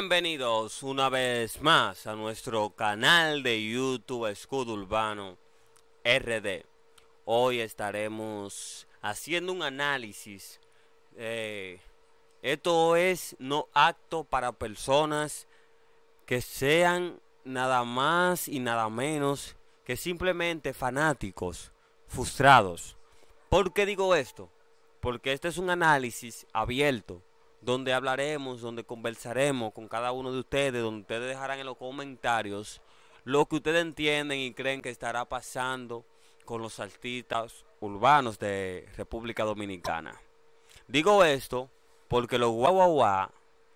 Bienvenidos una vez más a nuestro canal de YouTube Escudo Urbano RD. Hoy estaremos haciendo un análisis. Eh, esto es no acto para personas que sean nada más y nada menos que simplemente fanáticos, frustrados. ¿Por qué digo esto? Porque este es un análisis abierto donde hablaremos, donde conversaremos con cada uno de ustedes, donde ustedes dejarán en los comentarios lo que ustedes entienden y creen que estará pasando con los artistas urbanos de República Dominicana. Digo esto porque los guaguaguá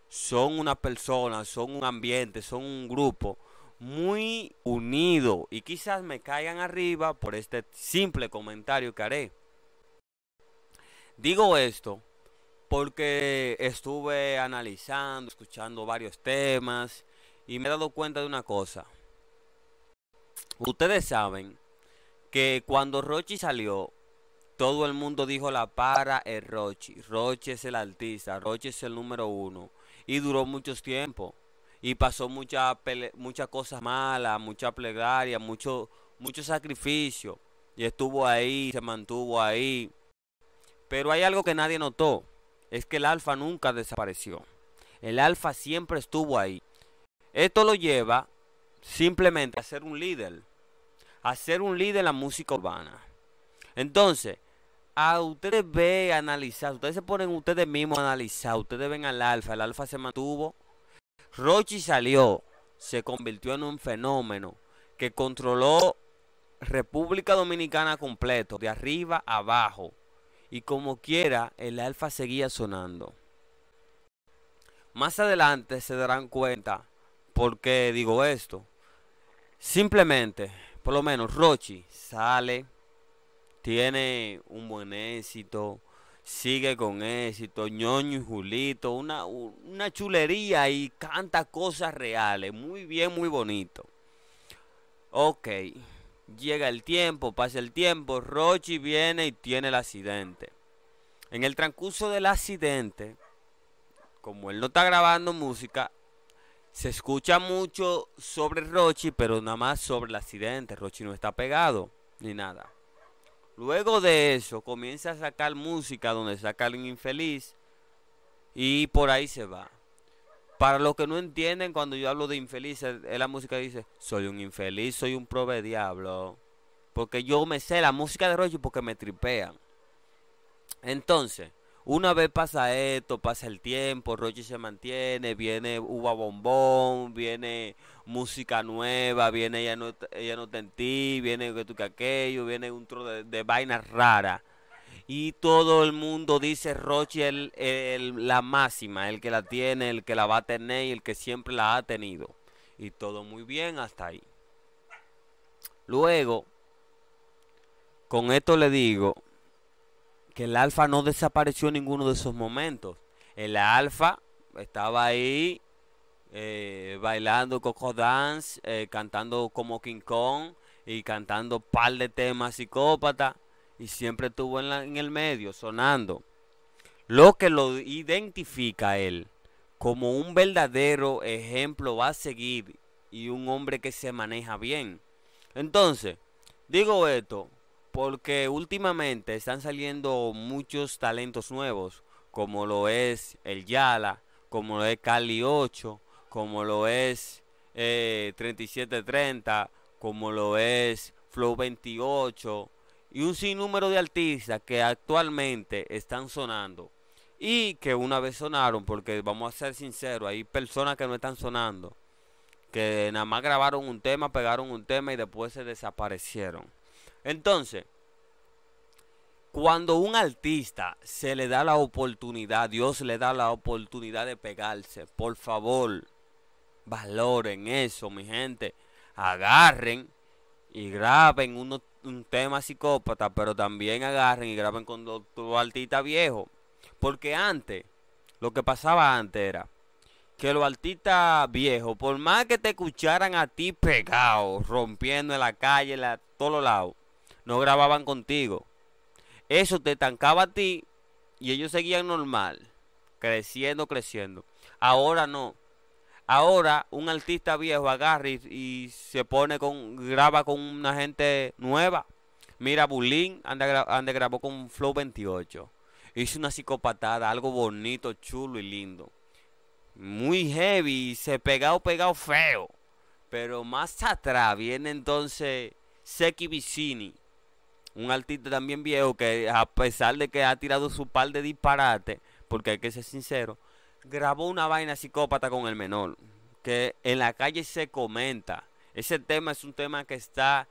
son una persona, son un ambiente, son un grupo muy unido y quizás me caigan arriba por este simple comentario que haré. Digo esto porque estuve analizando, escuchando varios temas y me he dado cuenta de una cosa. Ustedes saben que cuando Rochi salió, todo el mundo dijo la para es Rochi. Rochi es el artista, Rochi es el número uno. Y duró mucho tiempo. Y pasó muchas muchas cosas malas, mucha plegaria, mucho, mucho sacrificio. Y estuvo ahí, se mantuvo ahí. Pero hay algo que nadie notó es que el alfa nunca desapareció. El alfa siempre estuvo ahí. Esto lo lleva simplemente a ser un líder. A ser un líder en la música urbana. Entonces, a ustedes ve analizar, ustedes se ponen ustedes mismos a analizar, ustedes ven al alfa, el alfa se mantuvo. Rochi salió, se convirtió en un fenómeno que controló República Dominicana completo, de arriba a abajo y como quiera el alfa seguía sonando. Más adelante se darán cuenta por qué digo esto. Simplemente, por lo menos Rochi sale, tiene un buen éxito, sigue con éxito, ñoño y Julito, una, una chulería y canta cosas reales, muy bien, muy bonito. Ok, Llega el tiempo, pasa el tiempo, Rochi viene y tiene el accidente. En el transcurso del accidente, como él no está grabando música, se escucha mucho sobre Rochi, pero nada más sobre el accidente. Rochi no está pegado ni nada. Luego de eso, comienza a sacar música donde saca el infeliz y por ahí se va. Para los que no entienden, cuando yo hablo de infelices, la música dice, soy un infeliz, soy un prove diablo. Porque yo me sé la música de Roger porque me tripean. Entonces, una vez pasa esto, pasa el tiempo, Rochi se mantiene, viene Uva Bombón, viene música nueva, viene Ella no, ella no te viene que tú que aquello, viene un tro de, de vainas raras. Y todo el mundo dice Roche la máxima, el que la tiene, el que la va a tener y el que siempre la ha tenido. Y todo muy bien hasta ahí. Luego, con esto le digo que el alfa no desapareció en ninguno de esos momentos. El alfa estaba ahí eh, bailando Coco Dance, eh, cantando como King Kong y cantando par de temas psicópatas y siempre estuvo en, el medio sonando. Lo que lo identifica él como un verdadero ejemplo va a seguir y un hombre que se maneja bien. Entonces, digo esto porque últimamente están saliendo muchos talentos nuevos, como lo es el Yala, como lo es Cali 8, como lo es eh, 3730, como lo es Flow 28, y un sinnúmero de artistas que actualmente están sonando y que una vez sonaron, porque vamos a ser sinceros, hay personas que no están sonando, que nada más grabaron un tema, pegaron un tema y después se desaparecieron. Entonces, cuando un artista se le da la oportunidad, Dios le da la oportunidad de pegarse, por favor, valoren eso, mi gente. Agarren y graben unos un tema psicópata, pero también agarren y graben con los, Viejo, Porque antes, lo que pasaba antes era que los artistas viejos, por más que te escucharan a ti pegado, rompiendo en la calle, en la, todos lados, no grababan contigo. Eso te estancaba a ti y ellos seguían normal, creciendo, creciendo. Ahora no. Ahora un artista viejo agarra y, se pone con, graba con una gente nueva. Mira, Bulín anda, anda grabó con Flow 28. Hizo una psicopatada, algo bonito, chulo y lindo. Muy heavy, se pegado, pegado feo. Pero más atrás viene entonces Seki Vicini, un artista también viejo que a pesar de que ha tirado su par de disparates, porque hay que ser sincero, grabó una vaina psicópata con el menor, que en la calle se comenta. Ese tema es un tema que está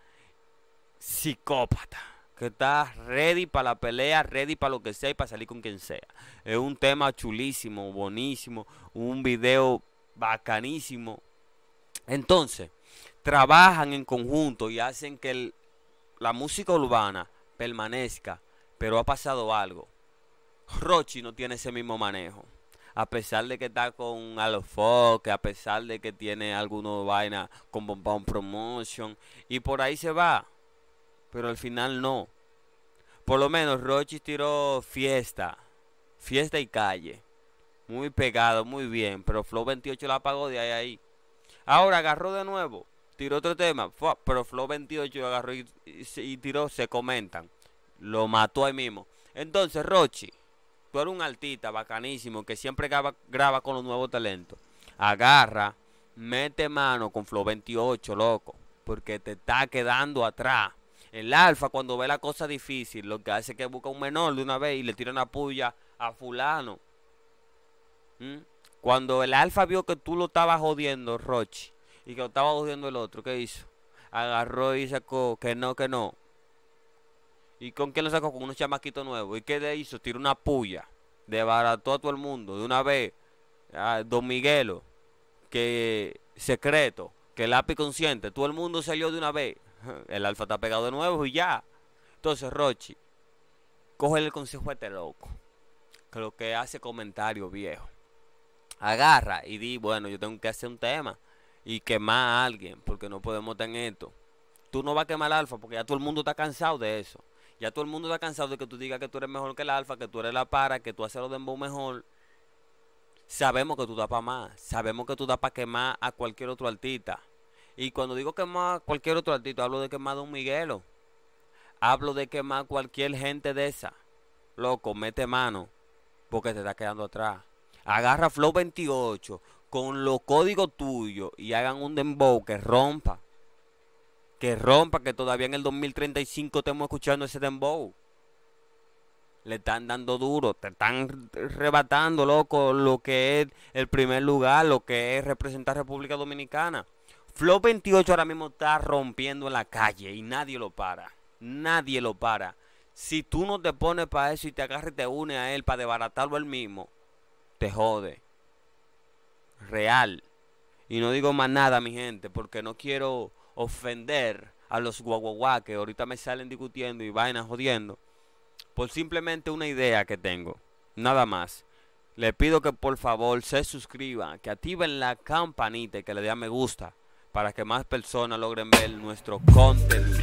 psicópata, que está ready para la pelea, ready para lo que sea y para salir con quien sea. Es un tema chulísimo, bonísimo, un video bacanísimo. Entonces, trabajan en conjunto y hacen que la música urbana permanezca, pero ha pasado algo. Rochi no tiene ese mismo manejo a pesar de que está con Fox, a pesar de que tiene algunos vaina con Bombón Promotion, y por ahí se va. Pero al final no. Por lo menos rochi tiró fiesta, fiesta y calle. Muy pegado, muy bien, pero Flow 28 la apagó de ahí ahí. Ahora agarró de nuevo, tiró otro tema, pero Flow 28 agarró y, y tiró, se comentan. Lo mató ahí mismo. Entonces, Rochi, tú eres un artista bacanísimo que siempre graba, con los nuevos talentos, agarra, mete mano con Flow 28, loco, porque te está quedando atrás. El alfa cuando ve la cosa difícil, lo que hace es que busca un menor de una vez y le tira una puya a fulano. ¿Mm? Cuando el alfa vio que tú lo estabas jodiendo, Rochi, y que lo estaba jodiendo el otro, ¿qué hizo? Agarró y sacó que no, que no. ¿Y con quién lo sacó? Con unos chamaquitos nuevos. ¿Y qué le hizo? Tiró una puya. Debarató a todo el mundo. De una vez. A ah, Don Miguelo. Que secreto. Que el consciente. Todo el mundo salió de una vez. El alfa está pegado de nuevo y ya. Entonces, Rochi. Coge el consejo a este loco. Que lo que hace comentario viejo. Agarra y di, bueno, yo tengo que hacer un tema. Y quemar a alguien. Porque no podemos tener esto. Tú no vas a quemar al alfa porque ya todo el mundo está cansado de eso. Ya todo el mundo está cansado de que tú digas que tú eres mejor que el alfa, que tú eres la para, que tú haces los dembow mejor. Sabemos que tú das para más. Sabemos que tú das para quemar a cualquier otro artista. Y cuando digo quemar a cualquier otro artista, hablo de quemar a Don Miguelo. Hablo de quemar a cualquier gente de esa. Loco, mete mano. Porque te está quedando atrás. Agarra Flow 28 con los códigos tuyos y hagan un dembow que rompa que rompa, que todavía en el 2035 estemos escuchando ese dembow. Le están dando duro, te están rebatando, loco, lo que es el primer lugar, lo que es representar República Dominicana. Flow 28 ahora mismo está rompiendo en la calle y nadie lo para. Nadie lo para. Si tú no te pones para eso y te agarras y te unes a él para desbaratarlo él mismo, te jode. Real. Y no digo más nada, mi gente, porque no quiero ofender a los guaguaguá que ahorita me salen discutiendo y vainas jodiendo por simplemente una idea que tengo, nada más. Le pido que por favor se suscriba que activen la campanita y que le a me gusta para que más personas logren ver nuestro contenido.